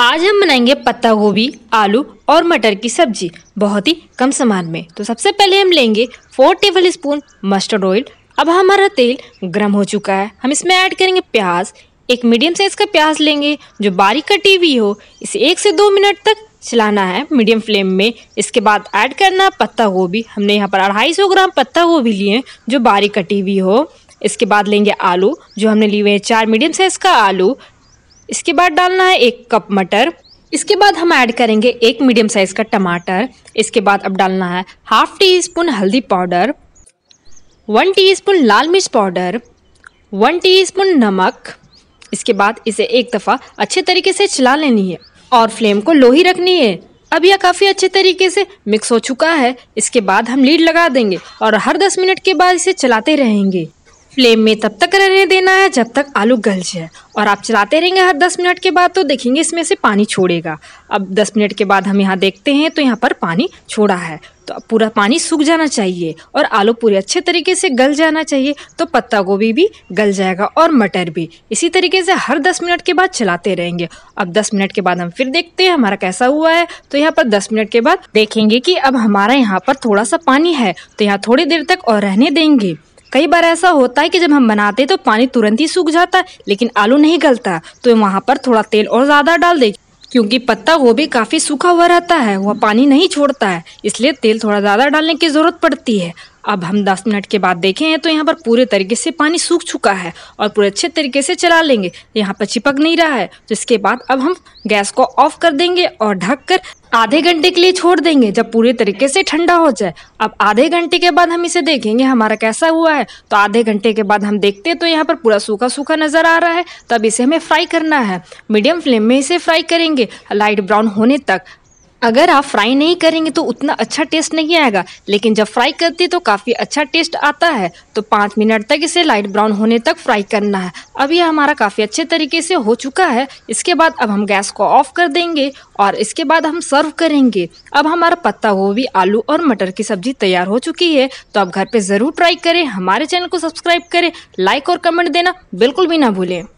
आज हम बनाएंगे पत्ता गोभी आलू और मटर की सब्जी बहुत ही कम सामान में तो सबसे पहले हम लेंगे four tablespoon mustard oil अब हमारा तेल गर्म हो चुका है हम इसमें ऐड करेंगे प्याज एक मीडियम साइज़ का प्याज लेंगे जो बारीक कटी हुई हो इसे एक से दो मिनट तक चलाना है मीडियम फ्लेम में इसके बाद ऐड करना है पत्ता गोभी हमने यहाँ पर अढ़ाई सौ ग्राम पत्ता गोभी लिए जो बारीक कटी हुई हो इसके बाद लेंगे आलू जो हमने लिए हुए हैं चार मीडियम साइज़ का आलू इसके बाद डालना है एक कप मटर इसके बाद हम ऐड करेंगे एक मीडियम साइज का टमाटर इसके बाद अब डालना है हाफ टी स्पून हल्दी पाउडर वन टी स्पून लाल मिर्च पाउडर वन टी स्पून नमक इसके बाद इसे एक दफ़ा अच्छे तरीके से चला लेनी है और फ्लेम को लो ही रखनी है अब यह काफ़ी अच्छे तरीके से मिक्स हो चुका है इसके बाद हम लीड लगा देंगे और हर 10 मिनट के बाद इसे चलाते रहेंगे फ्लेम में तब तक रहने देना है जब तक आलू गल जाए और आप चलाते रहेंगे हर दस मिनट के बाद तो देखेंगे इसमें से पानी छोड़ेगा अब दस मिनट के बाद हम यहाँ देखते हैं तो यहाँ पर पानी छोड़ा है तो पूरा पानी सूख जाना चाहिए और आलू पूरे अच्छे तरीके से गल जाना चाहिए तो पत्ता गोभी भी गल जाएगा और मटर भी इसी तरीके से हर 10 मिनट के बाद चलाते रहेंगे अब 10 मिनट के बाद हम फिर देखते हैं हमारा कैसा हुआ है तो यहाँ पर 10 मिनट के बाद देखेंगे कि अब हमारा यहाँ पर थोड़ा सा पानी है तो यहाँ थोड़ी देर तक और रहने देंगे कई बार ऐसा होता है कि जब हम बनाते तो पानी तुरंत ही सूख जाता है लेकिन आलू नहीं गलता तो वहाँ पर थोड़ा तेल और ज़्यादा डाल दे क्योंकि पत्ता गोभी काफ़ी सूखा हुआ रहता है वह पानी नहीं छोड़ता है इसलिए तेल थोड़ा ज़्यादा डालने की ज़रूरत पड़ती है अब हम दस मिनट के बाद देखें तो यहाँ पर पूरे तरीके से पानी सूख चुका है और पूरे अच्छे तरीके से चला लेंगे यहाँ पर चिपक नहीं रहा है तो इसके बाद अब हम गैस को ऑफ कर देंगे और ढक कर आधे घंटे के लिए छोड़ देंगे जब पूरे तरीके से ठंडा हो जाए अब आधे घंटे के बाद हम इसे देखेंगे हमारा कैसा हुआ है तो आधे घंटे के बाद हम देखते हैं तो यहाँ पर पूरा सूखा सूखा नज़र आ रहा है तब इसे हमें फ्राई करना है मीडियम फ्लेम में इसे फ्राई करेंगे लाइट ब्राउन होने तक अगर आप फ्राई नहीं करेंगे तो उतना अच्छा टेस्ट नहीं आएगा लेकिन जब फ्राई करते तो काफ़ी अच्छा टेस्ट आता है तो पाँच मिनट तक इसे लाइट ब्राउन होने तक फ्राई करना है अब यह हमारा काफ़ी अच्छे तरीके से हो चुका है इसके बाद अब हम गैस को ऑफ कर देंगे और इसके बाद हम सर्व करेंगे अब हमारा पत्ता गोभी आलू और मटर की सब्जी तैयार हो चुकी है तो आप घर पर ज़रूर ट्राई करें हमारे चैनल को सब्सक्राइब करें लाइक और कमेंट देना बिल्कुल भी ना भूलें